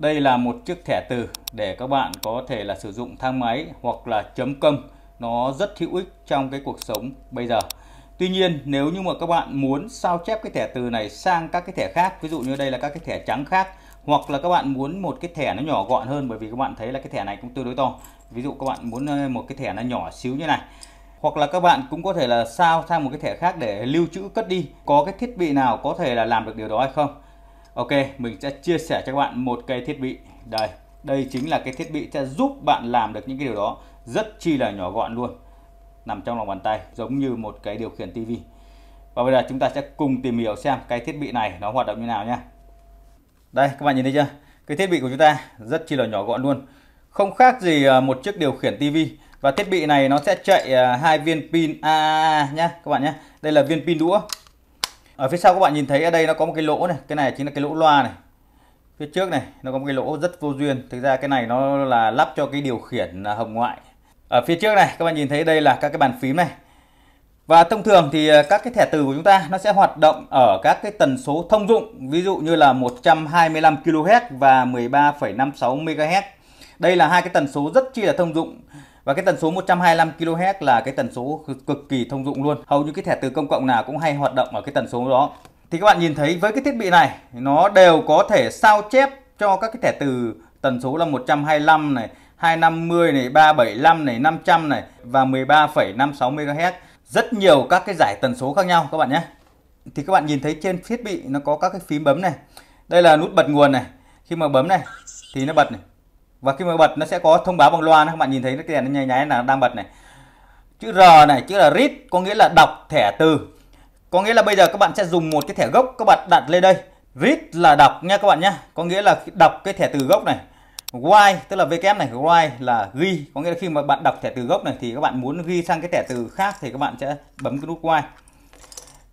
Đây là một chiếc thẻ từ để các bạn có thể là sử dụng thang máy hoặc là chấm công. Nó rất hữu ích trong cái cuộc sống bây giờ. Tuy nhiên nếu như mà các bạn muốn sao chép cái thẻ từ này sang các cái thẻ khác, ví dụ như đây là các cái thẻ trắng khác hoặc là các bạn muốn một cái thẻ nó nhỏ gọn hơn bởi vì các bạn thấy là cái thẻ này cũng tương đối to. Ví dụ các bạn muốn ờ, một cái thẻ nó nhỏ xíu như này hoặc là các bạn cũng có thể là sao sang một cái thẻ khác để lưu trữ cất đi có cái thiết bị nào có thể là làm được điều đó hay không Ok, mình sẽ chia sẻ cho các bạn một cái thiết bị. Đây, đây chính là cái thiết bị sẽ giúp bạn làm được những cái điều đó rất chi là nhỏ gọn luôn. Nằm trong lòng bàn tay giống như một cái điều khiển tivi. Và bây giờ chúng ta sẽ cùng tìm hiểu xem cái thiết bị này nó hoạt động như nào nhé. Đây, các bạn nhìn thấy chưa? Cái thiết bị của chúng ta rất chi là nhỏ gọn luôn. Không khác gì à, một chiếc điều khiển tivi và thiết bị này nó sẽ chạy à, hai viên pin AA nhé các bạn nhé. Đây là viên pin đũa ở phía sau các bạn nhìn thấy ở đây nó có một cái lỗ này cái này chính là cái lỗ loa này phía trước này nó có một cái lỗ rất vô duyên thực ra cái này nó là lắp cho cái điều khiển à, hồng ngoại ở phía trước này các bạn nhìn thấy đây là các cái bàn phím này và thông thường thì à, các cái thẻ từ của chúng ta nó sẽ hoạt động ở các cái tần số thông dụng ví dụ như là 125 kHz và 13,56 MHz đây là hai cái tần số rất chi là thông dụng và cái tần số 125 kHz là cái tần số cực kỳ thông dụng luôn. Hầu như cái thẻ từ công cộng nào cũng hay hoạt động ở cái tần số đó. Thì các bạn nhìn thấy với cái thiết bị này nó đều có thể sao chép cho các cái thẻ từ tần số là 125 này, 250 này, 375 này, 500 này và 13,560 MHz. Rất nhiều các cái giải tần số khác nhau các bạn nhé. Thì các bạn nhìn thấy trên thiết bị nó có các cái phím bấm này. Đây là nút bật nguồn này. Khi mà bấm này thì nó bật này và khi mà bật nó sẽ có thông báo bằng loa các bạn nhìn thấy cái đèn nó nháy nháy là đang bật này chữ R này chữ là read có nghĩa là đọc thẻ từ có nghĩa là bây giờ các bạn sẽ dùng một cái thẻ gốc các bạn đặt lên đây read là đọc nha các bạn nhé có nghĩa là đọc cái thẻ từ gốc này Y tức là VKM này Y là ghi có nghĩa là khi mà bạn đọc thẻ từ gốc này thì các bạn muốn ghi sang cái thẻ từ khác thì các bạn sẽ bấm cái nút Y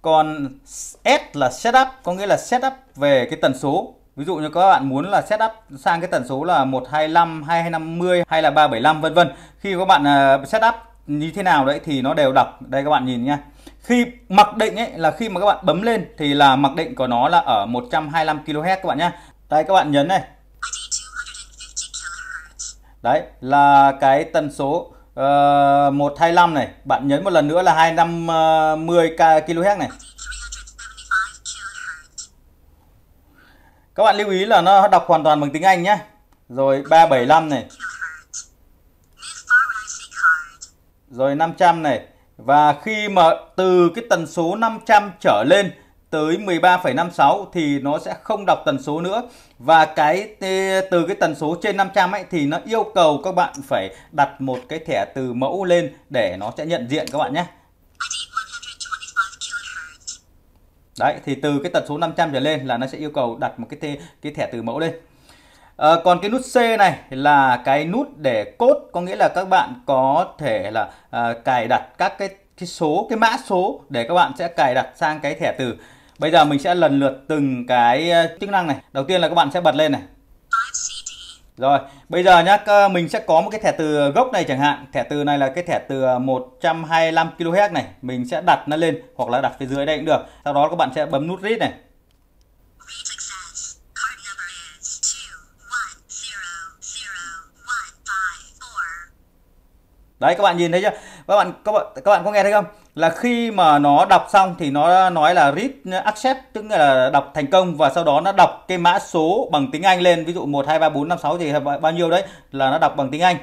còn S là setup có nghĩa là setup về cái tần số Ví dụ như các bạn muốn là setup sang cái tần số là 125, 2250 hay là 375 vân vân. Khi các bạn à, setup như thế nào đấy thì nó đều đọc. Đây các bạn nhìn nha. Khi mặc định ấy là khi mà các bạn bấm lên thì là mặc định của nó là ở 125 kHz các bạn nhá. Đây các bạn nhấn này. Đấy là cái tần số uh, ờ, 125 này, bạn nhấn một lần nữa là 250 ờ, kHz này. Các bạn lưu ý là nó đọc hoàn toàn bằng tiếng Anh nhé. Rồi 375 này. Rồi 500 này. Và khi mà từ cái tần số 500 trở lên tới 13,56 thì nó sẽ không đọc tần số nữa và cái từ cái tần số trên 500 ấy thì nó yêu cầu các bạn phải đặt một cái thẻ từ mẫu lên để nó sẽ nhận diện các bạn nhé. Đấy thì từ cái tần số 500 trở lên là nó sẽ yêu cầu đặt một cái thê, cái thẻ từ mẫu lên. À, còn cái nút C này là cái nút để cốt có nghĩa là các bạn có thể là à, cài đặt các cái cái số cái mã số để các bạn sẽ cài đặt sang cái thẻ từ. Bây giờ mình sẽ lần lượt từng cái ờ, chức năng này. Đầu tiên là các bạn sẽ bật lên này. Rồi, bây giờ nhá, mình sẽ có một cái thẻ từ gốc này chẳng hạn. Thẻ từ này là cái thẻ từ 125 à, kHz này, mình sẽ đặt nó lên hoặc là đặt phía dưới đây cũng được. Sau đó các bạn sẽ bấm nút read này. đấy các bạn nhìn thấy chưa các bạn các bạn các bạn có nghe thấy không là khi mà nó đọc xong thì nó nói là read accept tức là đọc thành công và sau đó nó đọc cái mã số bằng tiếng Anh lên ví dụ một hai ba bốn năm sáu thì bao nhiêu đấy là nó đọc bằng tiếng Anh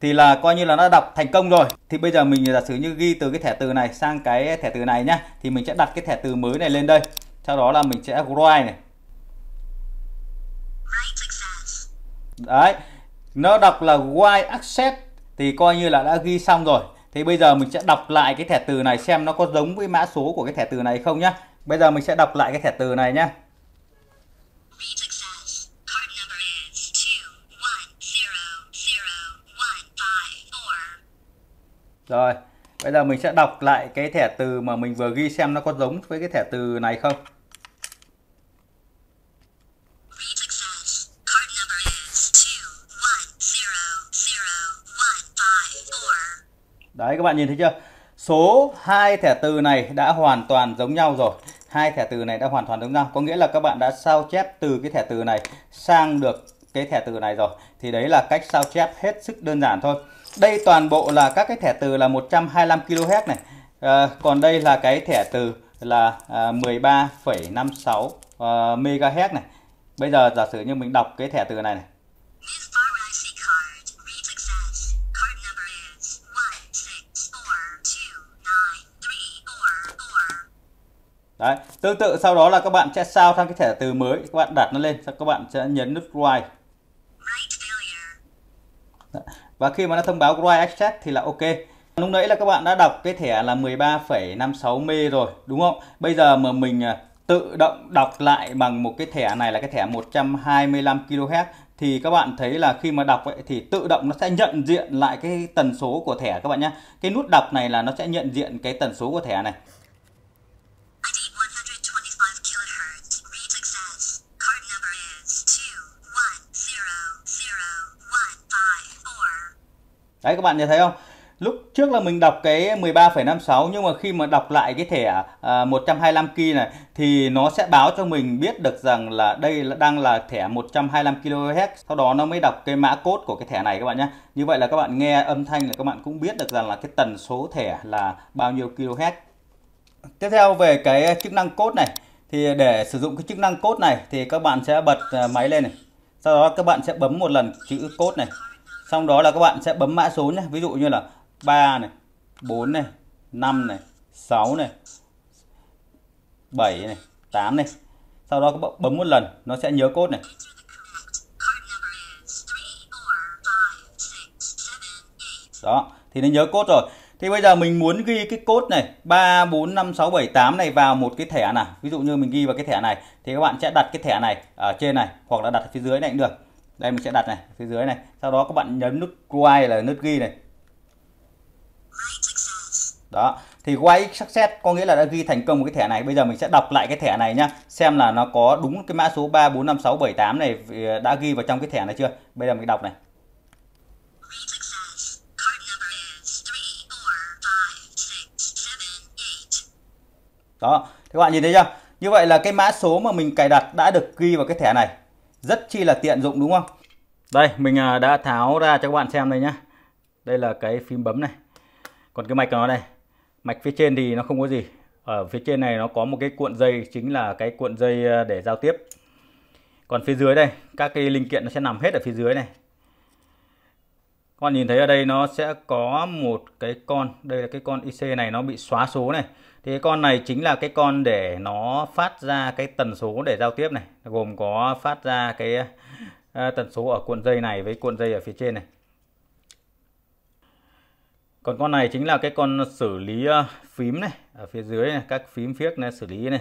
thì là coi như là nó đọc thành công rồi thì bây giờ mình giả sử như ghi từ cái thẻ từ này sang cái thẻ từ này nhá thì mình sẽ đặt cái thẻ từ mới này lên đây sau đó là mình sẽ write này đấy nó đọc là why accept thì coi như là đã ghi xong rồi thì bây giờ mình sẽ đọc lại cái thẻ từ này xem nó có giống với mã số của cái thẻ từ này không nhá bây giờ mình sẽ đọc lại cái thẻ từ này nhá rồi bây giờ mình sẽ đọc lại cái thẻ từ mà mình vừa ghi xem nó có giống với cái thẻ từ này không bạn nhìn thấy chưa? Số hai thẻ từ này đã hoàn toàn giống nhau rồi. Hai thẻ từ này đã hoàn toàn giống nhau. Có nghĩa là các bạn đã sao chép từ cái thẻ từ này sang được cái thẻ từ này rồi. Thì đấy là cách sao chép hết sức đơn giản thôi. Đây toàn bộ là các cái thẻ từ là 125 kHz này. À, còn đây là cái thẻ từ là à, 13,56 uh, MHz này. Bây giờ giả sử như mình đọc cái thẻ từ này này. đấy tương tự sau đó là các bạn sẽ sao sang cái thẻ từ mới các bạn đặt nó lên sau các bạn sẽ nhấn nút write và khi mà nó thông báo write access thì là ok lúc nãy là các bạn đã đọc cái thẻ là 13,56 m rồi đúng không bây giờ mà mình à, tự động đọc lại bằng một cái thẻ này là cái thẻ 125 kHz thì các bạn thấy là khi mà đọc ấy, thì tự động nó sẽ nhận diện lại cái tần số của thẻ các bạn nhé cái nút đọc này là nó sẽ nhận diện cái tần số của thẻ này Đấy các bạn nhìn thấy không? Lúc trước là mình đọc cái 13,56 nhưng mà khi mà đọc lại cái thẻ à, 125 kỳ này thì nó sẽ báo cho mình biết được rằng là đây là đang là thẻ 125 kHz. Sau đó nó mới đọc cái mã cốt của cái thẻ này các bạn nhé. Như vậy là các bạn nghe âm thanh là các bạn cũng biết được rằng là cái tần số thẻ là bao nhiêu kHz. Tiếp theo về cái chức năng cốt này thì để sử dụng cái chức năng cốt này thì các bạn sẽ bật à, máy lên này. Sau đó các bạn sẽ bấm một lần chữ cốt này xong đó là các bạn sẽ bấm mã số nhé ví dụ như là 3 này 4 này 5 này 6 này 7 này 8 này sau đó các bạn bấm một lần nó sẽ nhớ cốt này đó thì nó nhớ cốt rồi thì bây giờ mình muốn ghi cái cốt này 3 4 5 6 7 8 này vào một cái thẻ nào ví dụ như mình ghi vào cái thẻ này thì các bạn sẽ đặt cái thẻ này ở trên này hoặc là đặt ở phía dưới này cũng được đây mình sẽ đặt này phía dưới này sau đó các bạn nhấn nút quay là nút ghi này đó thì quay success có nghĩa là đã ghi thành công cái thẻ này bây giờ mình sẽ đọc lại cái thẻ này nhá xem là nó có đúng cái mã số 345678 này à, đã ghi vào trong cái thẻ này chưa bây giờ mình đọc này đó các bạn nhìn thấy chưa như vậy là cái mã số mà mình cài đặt đã được ghi vào cái thẻ này rất chi là tiện dụng đúng không đây mình à, đã tháo ra cho các bạn xem đây nhá đây là cái phím bấm này còn cái mạch của nó đây mạch phía trên thì nó không có gì ở phía trên này nó có một cái cuộn dây chính là cái cuộn dây à, để giao tiếp còn phía dưới đây các cái linh kiện nó sẽ nằm hết ở phía dưới này con nhìn thấy ở đây nó sẽ có một cái con đây là cái con IC này nó bị xóa số này thì cái con này chính là cái con để nó phát ra cái tần số để giao tiếp này gồm có phát ra cái ờ, tần số ở cuộn dây này với cuộn dây ở phía trên này còn con này chính là cái con xử lý ờ, phím này ở phía dưới này các phím phiếc này xử lý này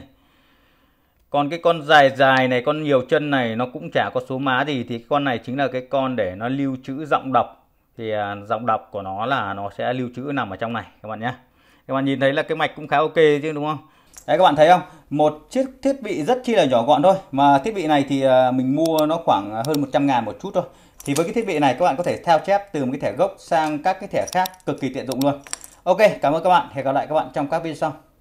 còn cái con dài dài này con nhiều chân này nó cũng chả có số má gì thì con này chính là cái con để nó lưu trữ giọng đọc thì à, giọng đọc của nó là nó sẽ lưu trữ nằm ở trong này các bạn nhé các bạn nhìn thấy là cái mạch cũng khá ok chứ đúng không đấy các bạn thấy không một chiếc thiết bị rất chi là nhỏ gọn thôi mà thiết bị này thì à, mình mua nó khoảng à, hơn 100 ngàn một chút thôi thì với cái thiết bị này các bạn có thể theo chép từ một cái thẻ gốc sang các cái thẻ khác cực kỳ tiện dụng luôn ok cảm ơn các bạn hẹn gặp lại các bạn trong các video sau